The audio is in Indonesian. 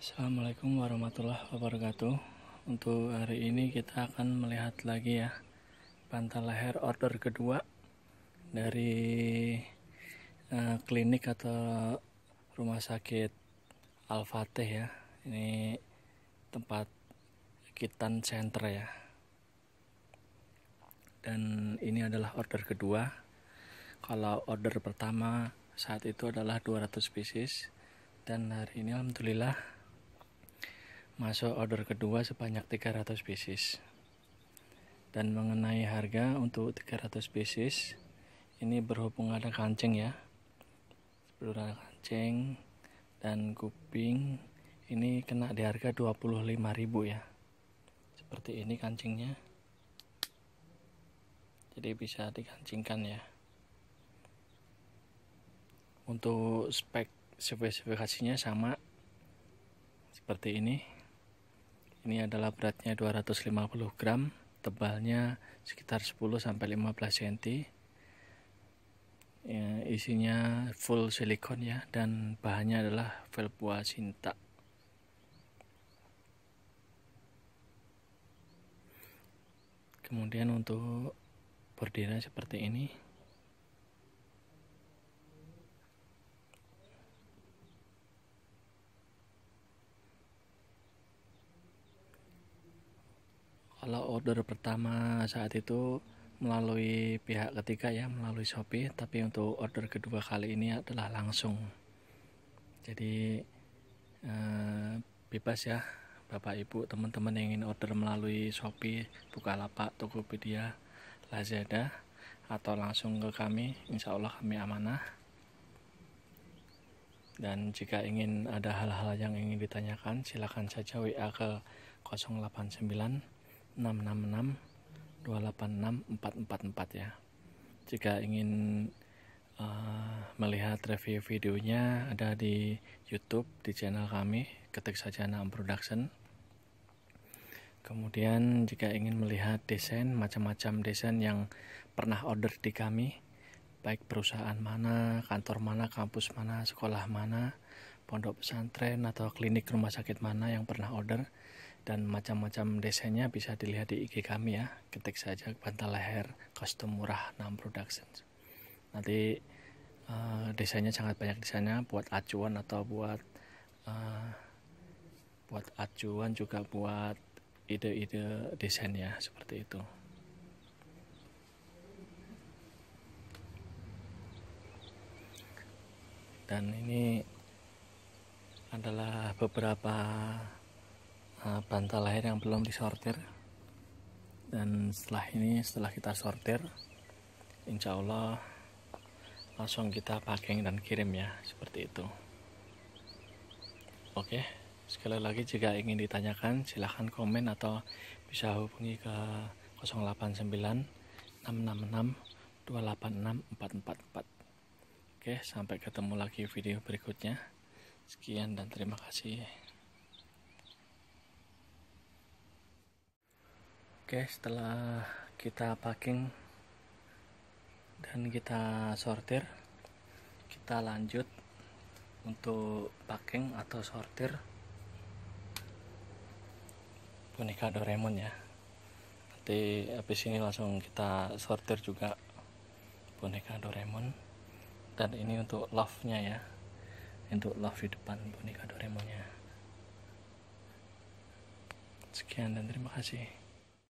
Assalamualaikum warahmatullahi wabarakatuh Untuk hari ini kita akan melihat lagi ya Bantal leher order kedua Dari uh, klinik atau rumah sakit Al-Fatih ya Ini tempat Kitan Center ya Dan ini adalah order kedua Kalau order pertama saat itu adalah 200 pieces dan hari ini alhamdulillah masuk order kedua sebanyak 300 pieces dan mengenai harga untuk 300 pieces ini berhubung ada kancing ya ada kancing dan kuping ini kena di harga 25.000 ya seperti ini kancingnya jadi bisa dikancingkan ya untuk spek spesifikasinya sama seperti ini ini adalah beratnya 250 gram, tebalnya sekitar 10 sampai 15 cm. Ya, isinya full silikon ya dan bahannya adalah velpua sinta. Kemudian untuk bordirnya seperti ini. kalau order pertama saat itu melalui pihak ketiga ya melalui Shopee tapi untuk order kedua kali ini adalah langsung jadi eh, bebas ya Bapak Ibu teman-teman yang ingin order melalui Shopee Bukalapak Tokopedia Lazada atau langsung ke kami Insya Allah kami amanah dan jika ingin ada hal-hal yang ingin ditanyakan silahkan saja WA ke 089 666 286 444 ya jika ingin uh, melihat review videonya ada di YouTube di channel kami ketik saja Naam Production kemudian jika ingin melihat desain macam-macam desain yang pernah order di kami baik perusahaan mana kantor mana kampus mana sekolah mana pondok pesantren atau klinik rumah sakit mana yang pernah order dan macam-macam desainnya bisa dilihat di IG kami ya ketik saja bantal leher kostum murah 6 productions nanti uh, desainnya sangat banyak di sana buat acuan atau buat uh, buat acuan juga buat ide-ide desainnya seperti itu dan ini adalah beberapa Eh, bantal lahir yang belum disortir dan setelah ini setelah kita sortir insya Allah langsung kita packing dan kirim ya seperti itu oke sekali lagi jika ingin ditanyakan silahkan komen atau bisa hubungi ke 089 666 286 444 Oke, sampai ketemu lagi video berikutnya. Sekian dan terima kasih. Oke, setelah kita packing dan kita sortir, kita lanjut untuk packing atau sortir boneka Doraemon ya. Nanti habis ini langsung kita sortir juga boneka Doraemon dan ini untuk love-nya ya. Untuk love di depan boneka nya Sekian dan terima kasih.